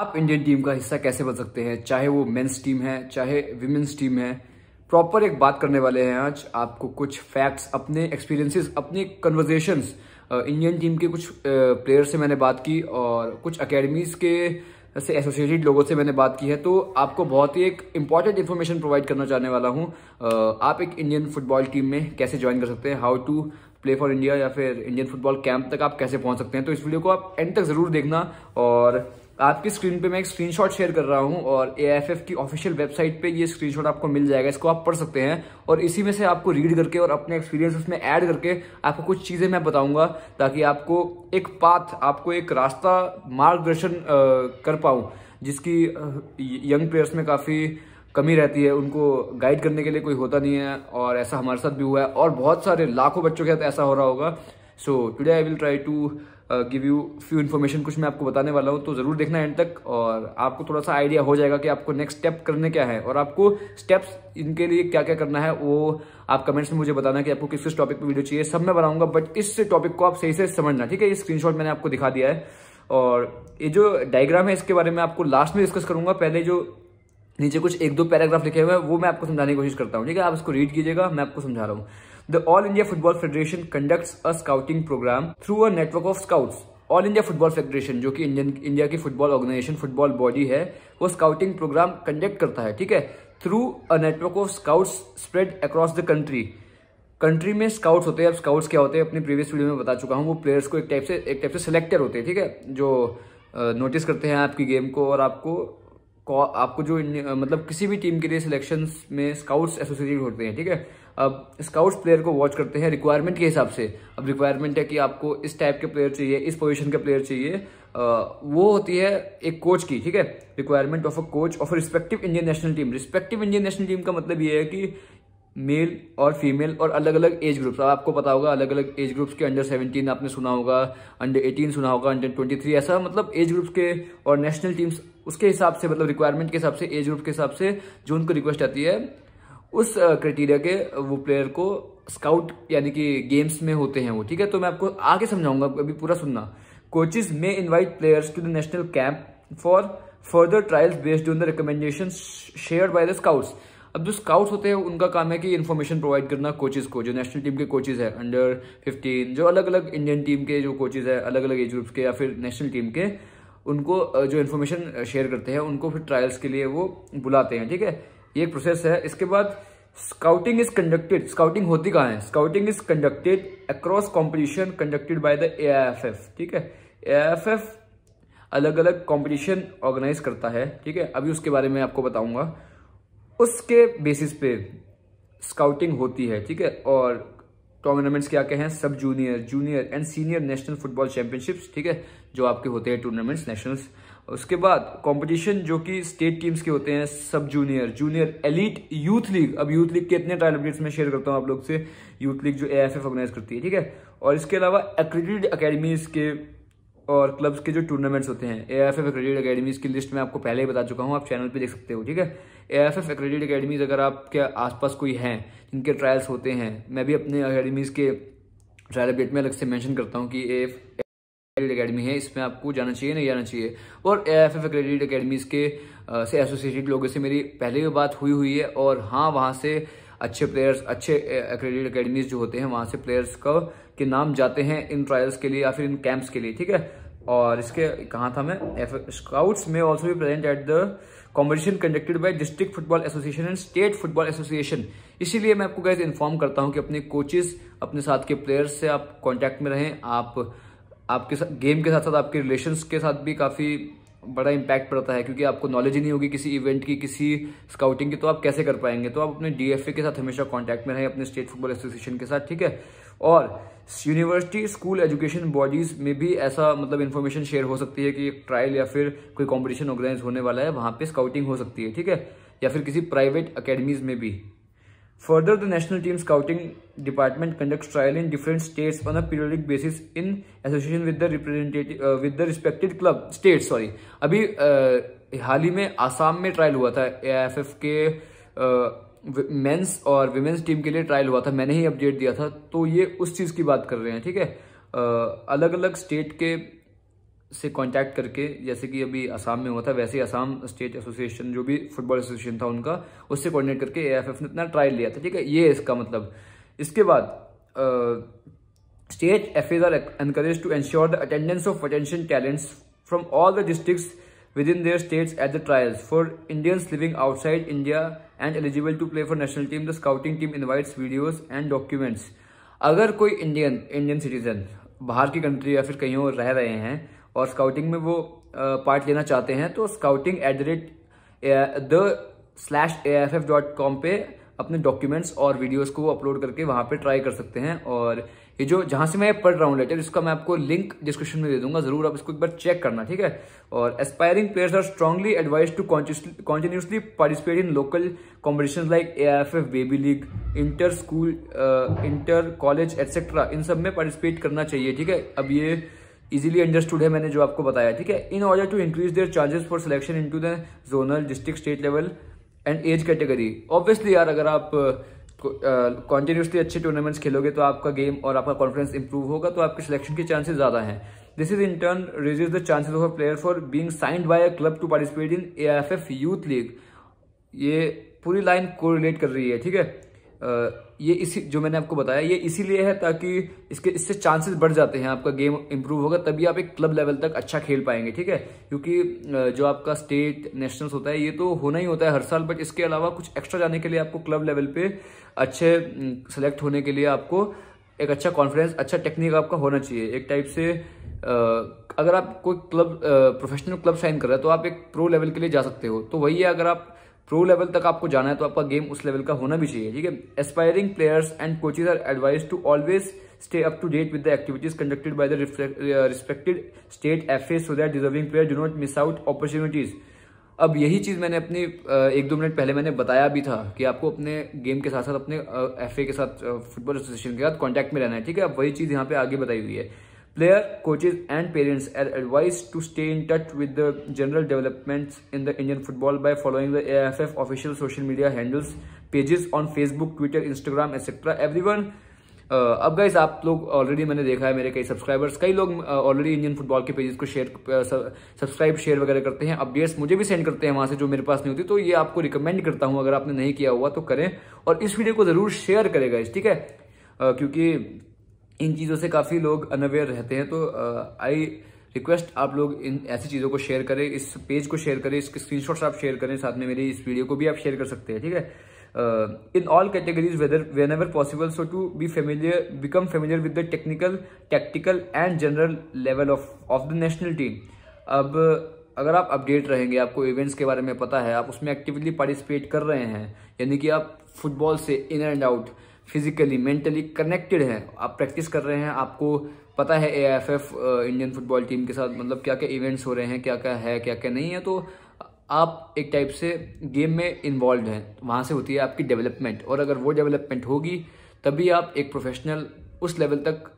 आप Indian team का हिस्सा कैसे बन सकते हैं चाहे वो मेंस टीम है चाहे विमेंस टीम है प्रॉपर एक बात करने वाले हैं आज आपको कुछ फैक्ट्स अपने एक्सपीरियंसेस अपने कन्वर्जेशंस इंडियन टीम के कुछ प्लेयर से मैंने बात की और कुछ अकेडमीज के से एसोसिएटेड लोगों से मैंने बात की है तो आपको बहुत ही एक इंपॉर्टेंट इन्फॉर्मेशन प्रोवाइड करना चाहने वाला हूँ आप एक इंडियन फुटबॉल टीम में कैसे ज्वाइन कर सकते हैं how to play for India या फिर इंडियन फुटबॉल कैंप तक आप कैसे पहुँच सकते हैं तो इस वीडियो को आप एंड तक ज़रूर देखना और आपकी स्क्रीन पे मैं एक स्क्रीनशॉट शेयर कर रहा हूँ और ए की ऑफिशियल वेबसाइट पे ये स्क्रीनशॉट आपको मिल जाएगा इसको आप पढ़ सकते हैं और इसी में से आपको रीड करके और अपने एक्सपीरियंस उसमें ऐड करके आपको कुछ चीज़ें मैं बताऊंगा ताकि आपको एक पाथ आपको एक रास्ता मार्गदर्शन कर पाऊँ जिसकी यंग प्लेयर्स में काफ़ी कमी रहती है उनको गाइड करने के लिए कोई होता नहीं है और ऐसा हमारे साथ भी हुआ है और बहुत सारे लाखों बच्चों के साथ ऐसा हो रहा होगा so today I will try to give you few information कुछ मैं आपको बताने वाला हूँ तो ज़रूर देखना एंड तक और आपको थोड़ा सा आइडिया हो जाएगा कि आपको नेक्स्ट स्टेप करने क्या है और आपको स्टेप्स इनके लिए क्या क्या करना है वो आप कमेंट्स में मुझे बताना कि आपको किस किस टॉपिक पर वीडियो चाहिए सब मैं बनाऊंगा बट इस टॉपिक को आप सही से समझना ठीक है ये स्क्रीनशॉट मैंने आपको दिखा दिया है और ये जो डायग्राम है इसके बारे में आपको लास्ट में डिस्कस करूंगा पहले जो नीचे कुछ एक दो पैराग्राफ लिखे हुए हैं वो मैं आपको समझाने की कोशिश करता हूँ ठीक है आप इसको रीड कीजिएगा मैं आपको समझा रहा हूँ The All India Football Federation conducts a scouting program through a network of scouts. All India Football Federation जो कि इंडियन इंडिया की फुटबॉल ऑर्गेनाइजेशन फुटबॉल बॉडी है वो स्काउटिंग प्रोग्राम कंडक्ट करता है ठीक है through a network of scouts spread across the country country में स्काउट्स होते हैं अब स्काउट्स क्या होते हैं अपनी प्रीवियस वीडियो में बता चुका हूँ वो प्लेयर्स को एक टाइप से एक टाइप से सिलेक्टर होते हैं ठीक है जो नोटिस करते हैं आपकी गेम को और आपको आपको जो मतलब किसी भी टीम के लिए सिलेक्शन में स्काउट्स एसोसिएटेड होते हैं ठीक है अब स्काउट्स प्लेयर को वॉच करते हैं रिक्वायरमेंट के हिसाब से अब रिक्वायरमेंट है कि आपको इस टाइप के प्लेयर चाहिए इस पोजीशन के प्लेयर चाहिए वो होती है एक कोच की ठीक है requirement of a coach of respective Indian national team respective Indian national team का मतलब ये है कि मेल और फीमेल और अलग अलग एज ग्रुप्स अब आपको पता होगा अलग अलग एज ग्रुप्स के अंडर 17 आपने सुना होगा अंडर 18 सुना होगा अंडर 23 ऐसा मतलब एज ग्रुप्स के और नेशनल टीम्स उसके हिसाब से मतलब रिक्वायरमेंट के हिसाब से एज ग्रुप के हिसाब से जो उनको रिक्वेस्ट आती है उस क्राइटेरिया के वो प्लेयर को स्काउट यानी कि गेम्स में होते हैं वो ठीक है तो मैं आपको आगे समझाऊंगा अभी पूरा सुनना कोचेज में invite players to the national camp for further trials based on the recommendation share by the scouts अब जो स्काउट्स होते हैं उनका काम है कि इन्फॉर्मेशन प्रोवाइड करना कोचेज को जो नेशनल टीम के कोचेज है अंडर 15 जो अलग अलग इंडियन टीम के जो कोचेज है अलग अलग एज ग्रुप्स के या फिर नेशनल टीम के उनको जो इन्फॉर्मेशन शेयर करते हैं उनको फिर ट्रायल्स के लिए वो बुलाते हैं ठीक है ये एक प्रोसेस है इसके बाद स्काउटिंग इज कंडक्टेड स्काउटिंग होती कहाँ है scouting is conducted across competition conducted by the A ठीक है ए अलग अलग कॉम्पिटिशन ऑर्गेनाइज करता है ठीक है अभी उसके बारे में आपको बताऊंगा उसके बेसिस पे स्काउटिंग होती है ठीक है और टूर्नामेंट्स क्या क्या हैं सब junior junior and senior national football championships ठीक है जो आपके होते हैं टूर्नामेंट्स नेशनल्स उसके बाद कंपटीशन जो कि स्टेट टीम्स के होते हैं सब junior junior elite youth league अब यूथ लीग के इतने ट्रायल अपडेट्स मैं शेयर करता हूँ आप लोग से यूथ लीग जो ए एफ ऑर्गेनाइज करती है ठीक है और इसके अलावा एक्रेडिटेड अकेडमीज के और क्लब्स के जो टूर्नामेंट्स होते हैं A F F accredit academies की लिस्ट मैं आपको पहले ही बता चुका हूँ आप चैनल पर देख सकते हो ठीक है A F F accredit academies अगर आपके आसपास कोई हैं जिनके ट्रायल्स होते हैं मैं भी अपने अकेडमीज़ के ट्रायल अपडेट में अलग से मैंशन करता हूँ कि ए क्रेडिट अकेडमी है इसमें आपको जाना चाहिए नहीं जाना चाहिए और एफ एफ क्रेडिट अकेडमी के से एसोसिएटेड लोगों से मेरी पहले भी बात हुई हुई है और हाँ वहाँ से अच्छे प्लेयर्स अच्छे क्रेडिट अकेडमीज जो होते हैं वहाँ से प्लेयर्स का के नाम जाते हैं इन ट्रायल्स के लिए या फिर इन कैंप्स के लिए ठीक है और इसके कहा था मैं एफ स्काउट्स में ऑल्सो भी present at the competition conducted by district football association and state football association इसीलिए मैं आपको गैस इन्फॉर्म करता हूँ कि अपने कोचेज अपने साथ के प्लेयर्स से आप कॉन्टैक्ट में रहें आप आपके साथ गेम के साथ साथ आपके रिलेशन के साथ भी काफ़ी बड़ा इम्पैक्ट पड़ता है क्योंकि आपको नॉलेज ही नहीं होगी किसी इवेंट की किसी स्काउटिंग की तो आप कैसे कर पाएंगे तो आप अपने डीएफए के साथ हमेशा कांटेक्ट में रहें अपने स्टेट फुटबॉल एसोसिएशन के साथ ठीक है और यूनिवर्सिटी स्कूल एजुकेशन बॉडीज में भी ऐसा मतलब इन्फॉर्मेशन शेयर हो सकती है कि एक ट्रायल या फिर कोई कॉम्पिटिशन ऑर्गेनाइज होने वाला है वहाँ पर स्काउटिंग हो सकती है ठीक है या फिर किसी प्राइवेट अकेडमीज में भी Further, the National Team Scouting Department conducts trial in different states on a periodic basis in association with the representative uh, with the respected club state. Sorry, अभी uh, हाल ही में आसाम में ट्रायल हुआ था AFF के mains और women's team के लिए trial हुआ था मैंने ही अपडेट दिया था तो ये उस चीज़ की बात कर रहे हैं ठीक है uh, अलग अलग स्टेट के से कांटेक्ट करके जैसे कि अभी असम में हुआ था वैसे ही असम स्टेट एसोसिएशन जो भी फुटबॉल एसोसिएशन था उनका उससे कोऑर्डिनेट करके एएफएफ ने अपना ट्रायल लिया था ठीक है ये इसका मतलब इसके बाद state F R encourage to ensure the attendance of potential talents from all the district within their states at the trials for Indians living outside India and eligible to play for national team the scouting team invites videos and documents अगर कोई Indian Indian citizen बाहर की country या फिर कहीं और रह रहे हैं और स्काउटिंग में वो पार्ट लेना चाहते हैं तो scouting at the rate the slash A F F dot com पे अपने डॉक्यूमेंट्स और वीडियोस को अपलोड करके वहां पे ट्राई कर सकते हैं और ये जो जहां से मैं पढ़ रहा हूँ लेटर इसका मैं आपको लिंक डिस्क्रिप्शन में दे दूंगा जरूर आप इसको एक बार चेक करना ठीक है और aspiring players are strongly advise to continuously participate in local competition like A F F baby league inter school inter college etcetera इन सब में पार्टिसिपेट करना चाहिए ठीक है अब ये इजिली अंडरस्टूड है मैंने जो आपको बताया ठीक है in order to increase their charges for selection to the zonal district state level and age category obviously यार अगर आप कॉन्टिन्यूसली अच्छे टूर्नामेंट्स खेलोगे तो आपका गेम और आपका कॉन्फिडेंस इंप्रूव होगा तो आपके सिलेक्शन के चांसेस ज्यादा हैं this is in turn reduces the chances of a player for being signed by a club to participate in A F F youth league ये पूरी लाइन कोरिलेट कर रही है ठीक है ये इसी जो मैंने आपको बताया ये इसीलिए है ताकि इसके इससे चांसेस बढ़ जाते हैं आपका गेम इंप्रूव होगा तभी आप एक क्लब लेवल तक अच्छा खेल पाएंगे ठीक है क्योंकि जो आपका स्टेट नेशनल्स होता है ये तो होना ही होता है हर साल बट इसके अलावा कुछ एक्स्ट्रा जाने के लिए आपको क्लब लेवल पे अच्छे सेलेक्ट होने के लिए आपको एक अच्छा कॉन्फिडेंस अच्छा टेक्निक आपका होना चाहिए एक टाइप से अगर आप कोई क्लब प्रोफेशनल क्लब साइन कर रहे हैं तो आप एक प्रो लेवल के लिए जा सकते हो तो वही है अगर आप प्रो लेवल तक आपको जाना है तो आपका गेम उस लेवल का होना भी चाहिए ठीक है aspiring players and coaches are advise to always stay up to date with the activities conducted by the respected state F so that deserving player do not miss out opportunities अब यही चीज़ मैंने अपनी uh, एक दो minute पहले मैंने बताया भी था कि आपको अपने गेम के साथ साथ अपने एफ uh, के साथ फुटबॉल uh, एसोसिएशन के साथ कॉन्टैक्ट में रहना है ठीक है अब वही चीज़ यहाँ पे आगे बताई हुई है Player, coaches, and parents are advised to stay in touch with the general developments in the Indian football by following the AFF official social media handles, pages on Facebook, Twitter, Instagram, etc. Everyone अब guys आप लोग already मैंने देखा है मेरे कई subscribers कई लोग ऑलरेडी इंडियन फुटबॉल के पेजेस को शेयर सब्सक्राइब शेयर वगैरह करते हैं अपडेट्स मुझे भी सेंड करते हैं वहां से जो मेरे पास नहीं होती तो ये आपको रिकमेंड करता हूं अगर आपने नहीं किया हुआ तो करें और इस वीडियो को जरूर शेयर करें गाइज ठीक है क्योंकि इन चीज़ों से काफ़ी लोग अनअवेयर रहते हैं तो आई रिक्वेस्ट आप लोग इन ऐसी चीज़ों को शेयर करें इस पेज को शेयर करें इसके स्क्रीनशॉट्स आप शेयर करें साथ में मेरी इस वीडियो को भी आप शेयर कर सकते हैं ठीक है in all categories whether whenever possible so to be familiar become familiar with the technical tactical and general level of of the national team अब अगर आप अपडेट रहेंगे आपको इवेंट्स के बारे में पता है आप उसमें एक्टिवली पार्टिसिपेट कर रहे हैं यानी कि आप फुटबॉल से in and out physically mentally connected है आप प्रैक्टिस कर रहे हैं आपको पता है एआईएफएफ इंडियन फुटबॉल टीम के साथ मतलब क्या क्या इवेंट्स हो रहे हैं क्या क्या है क्या क्या नहीं है तो आप एक टाइप से गेम में इन्वॉल्व हैं तो वहाँ से होती है आपकी डेवलपमेंट और अगर वो डेवलपमेंट होगी तभी आप एक प्रोफेशनल उस लेवल तक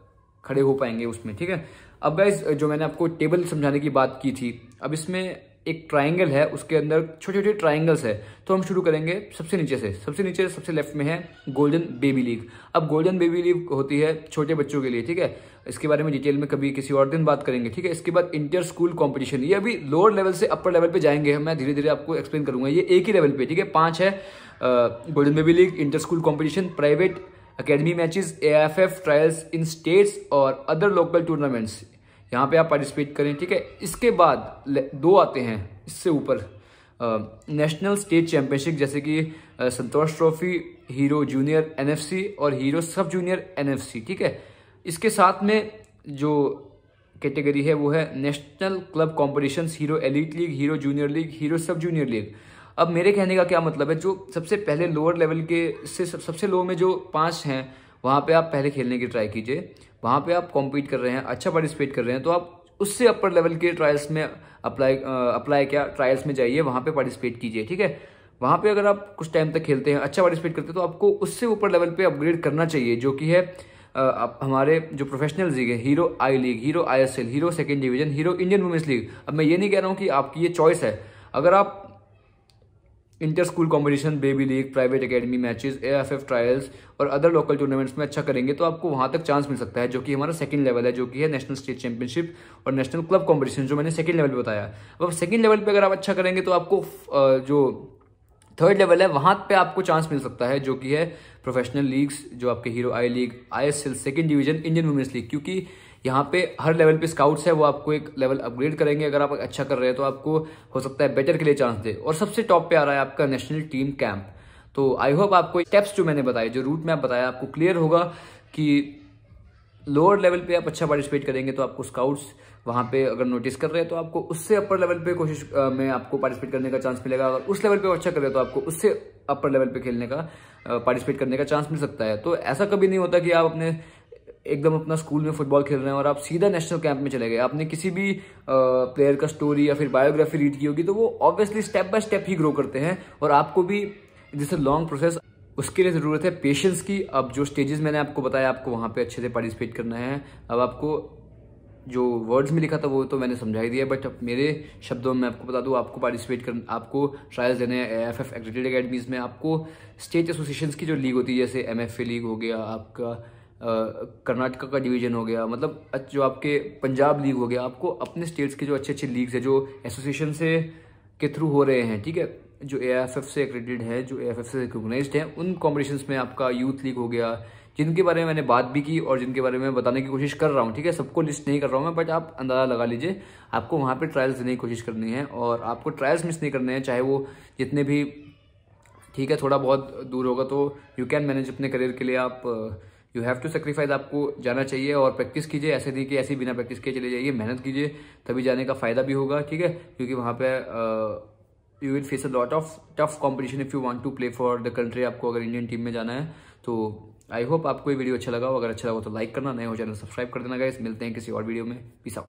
खड़े हो पाएंगे उसमें ठीक है अब गाइज जो मैंने आपको टेबल समझाने की बात की थी अब इसमें एक ट्राइंगल है उसके अंदर छोटे छोटे ट्राइंगल्स है तो हम शुरू करेंगे सबसे नीचे से सबसे नीचे सबसे लेफ्ट में है गोल्डन बेबी लीग अब गोल्डन बेबी लीग होती है छोटे बच्चों के लिए ठीक है इसके बारे में डिटेल में कभी किसी और दिन बात करेंगे ठीक है इसके बाद इंटर स्कूल कॉम्पिटिशन ये अभी लोअर लेवल से अपर लेवल पर जाएंगे मैं धीरे धीरे आपको एक्सप्लेन करूंगा ये एक ही लेवल पे ठीक है पांच है golden baby league inter school competition private academy matches A trials in states और अदर लोकल टूर्नामेंट्स यहाँ पे आप पार्टिसिपेट करें ठीक है इसके बाद दो आते हैं इससे ऊपर नेशनल स्टेट चैंपियनशिप जैसे कि Santosh trophy hero junior NFC और हीरो सब जूनियर एनएफसी ठीक है इसके साथ में जो कैटेगरी है वो है national club competitions hero elite league hero junior league hero sub junior league अब मेरे कहने का क्या मतलब है जो सबसे पहले लोअर लेवल के से सब, सबसे लो में जो पाँच हैं वहाँ पे आप पहले खेलने की ट्राई कीजिए वहाँ पे आप कॉम्पीट कर रहे हैं अच्छा पार्टिसिपेट कर रहे हैं तो आप उससे अपर लेवल के ट्रायल्स में अप्लाई अप्लाई क्या ट्रायल्स में जाइए वहाँ पे पार्टिसिपेट कीजिए ठीक है वहाँ पे अगर आप कुछ टाइम तक खेलते हैं अच्छा पार्टिसिपेट करते हैं तो आपको उससे ऊपर लेवल पे अपग्रेड करना चाहिए जो कि है अब हमारे जो प्रोफेशनल लीग है hero I league hero I S L hero second division hero Indian women's league अब मैं ये नहीं कह रहा हूँ कि आपकी ये चॉइस है अगर आप inter school competition baby league private A matches AFF trials और अदर लोकल टूर्नामेंट्स में अच्छा करेंगे तो आपको वहाँ तक चांस मिल सकता है जो कि हमारा सेकंड लेवल है जो कि है नेशनल स्टेट चैंपियनशिप और नेशनल क्लब कॉम्पिटिशन जो मैंने सेकंड लेवल पर बताया अब सेकंड लेवल पर अगर आप अच्छा करेंगे तो आपको जो थर्ड लेवल है वहाँ पे आपको चांस मिल सकता है जो कि है प्रोफेशनल लीग्स जो आपके hero I league I S L second division Indian women's league क्योंकि यहाँ पे हर लेवल पे स्काउट्स है वो आपको एक लेवल अपग्रेड करेंगे अगर आप अच्छा कर रहे हैं तो आपको हो सकता है बेटर के लिए चांस दे और सबसे टॉप पे आ रहा है आपका नेशनल टीम कैंप तो आई होप आपको स्टेप्स जो मैंने बताए जो रूट मैप बताया आपको क्लियर होगा कि लोअर लेवल पे आप अच्छा पार्टिसिपेट करेंगे तो आपको स्काउट्स वहां पे अगर नोटिस कर रहे हैं तो आपको उससे अपर लेवल पे कोशिश में आपको पार्टिसिपेट करने का चांस मिलेगा अगर उस लेवल पे अच्छा कर रहे हैं तो आपको उससे अपर लेवल पे खेलने का पार्टिसिपेट करने का चांस मिल सकता है तो ऐसा कभी नहीं होता कि आप अपने एकदम अपना स्कूल में फुटबॉल खेल रहे हैं और आप सीधा नेशनल कैंप में चले गए आपने किसी भी प्लेयर का स्टोरी या फिर बायोग्राफी रीड की होगी तो वो ऑब्वियसली स्टेप बाय स्टेप ही ग्रो करते हैं और आपको भी जैसे लॉन्ग प्रोसेस उसके लिए ज़रूरत है पेशेंस की अब जो स्टेजेस मैंने आपको बताया आपको वहाँ पे अच्छे से पार्टिसिपेट करना है अब आपको जो वर्ड्स में लिखा था वो तो मैंने समझा ही दिया बट अब मेरे शब्दों में आपको बता दूँ आपको पार्टिसिपेट कर आपको ट्रायल्स देने हैं एफ एफ एक्टेड अकेडमीज़ में आपको स्टेट एसोसिएशन की जो लीग होती है जैसे एम लीग हो गया आपका कर्नाटका का डिवीजन हो गया मतलब जो आपके पंजाब लीग हो गया आपको अपने स्टेट्स के जो अच्छे अच्छे लीग्स है जो एसोसिएशन से के थ्रू हो रहे हैं ठीक है जो ए एफ से एक्रेडिड है जो ए से रिकोगनाइज है उन कॉम्पिटिशन में आपका यूथ लीग हो गया जिनके बारे में मैंने बात भी की और जिनके बारे में बताने की कोशिश कर रहा हूँ ठीक है सबको लिस्ट नहीं कर रहा हूँ मैं बट आप अंदाज़ा लगा लीजिए आपको वहाँ पे ट्रायल्स देने की कोशिश करनी है और आपको ट्रायल्स मिस नहीं करने हैं चाहे वो जितने भी ठीक है थोड़ा बहुत दूर होगा तो यू कैन मैनेज अपने करियर के लिए आप यू हैव टू सेक्रीफाइस आपको जाना चाहिए और प्रैक्टिस कीजिए ऐसे नहीं कि ऐसे बिना प्रैक्टिस के चले जाइए मेहनत कीजिए तभी जाने का फ़ायदा भी होगा ठीक है क्योंकि वहाँ पर you will face a lot of tough competition if you want to play for the country आपको अगर इंडियन टीम में जाना है तो आई होप आपको ये वीडियो अच्छा लगा हो अगर अच्छा लगा तो लाइक करना नए हो चैनल सब्सक्राइब कर देना गाइस मिलते हैं किसी और वीडियो में पीस आउट